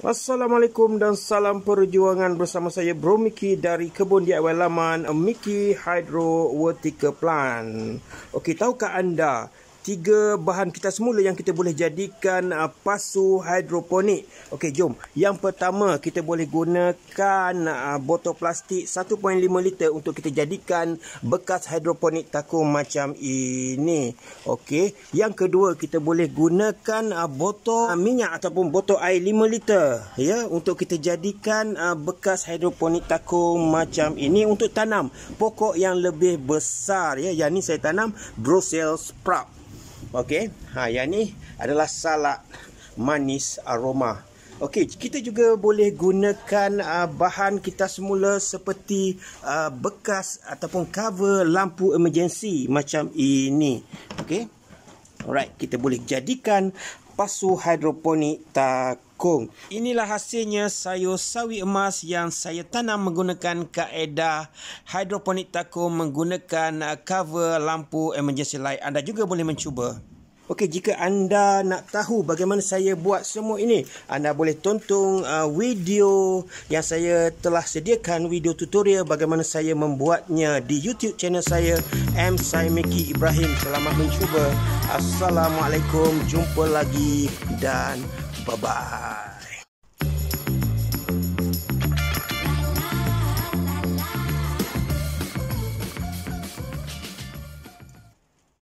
Assalamualaikum dan salam perjuangan bersama saya Bro Miki dari kebun DIY laman Miki Hydro Vertical Plant. Okey, tahukah anda tiga bahan kita semula yang kita boleh jadikan uh, pasu hidroponik. Okey, jom. Yang pertama, kita boleh gunakan uh, botol plastik 1.5 liter untuk kita jadikan bekas hidroponik takung macam ini. Okey. Yang kedua, kita boleh gunakan uh, botol uh, minyak ataupun botol air 5 liter ya yeah, untuk kita jadikan uh, bekas hidroponik takung macam ini untuk tanam pokok yang lebih besar ya. Yeah. Yang ini saya tanam Brussels sprout. Okey. Ha yang ni adalah salak manis aroma. Okey, kita juga boleh gunakan uh, bahan kita semula seperti uh, bekas ataupun cover lampu emergency macam ini. Okey. Alright, kita boleh jadikan pasu hidroponik tak kangkung. Inilah hasilnya sayur sawi emas yang saya tanam menggunakan kaedah hidroponik takung menggunakan uh, cover lampu emergency light. Anda juga boleh mencuba. Okey, jika anda nak tahu bagaimana saya buat semua ini, anda boleh tonton uh, video yang saya telah sediakan, video tutorial bagaimana saya membuatnya di YouTube channel saya, M. Saimiki Ibrahim. Selamat mencuba. Assalamualaikum. Jumpa lagi dan... Bye bye.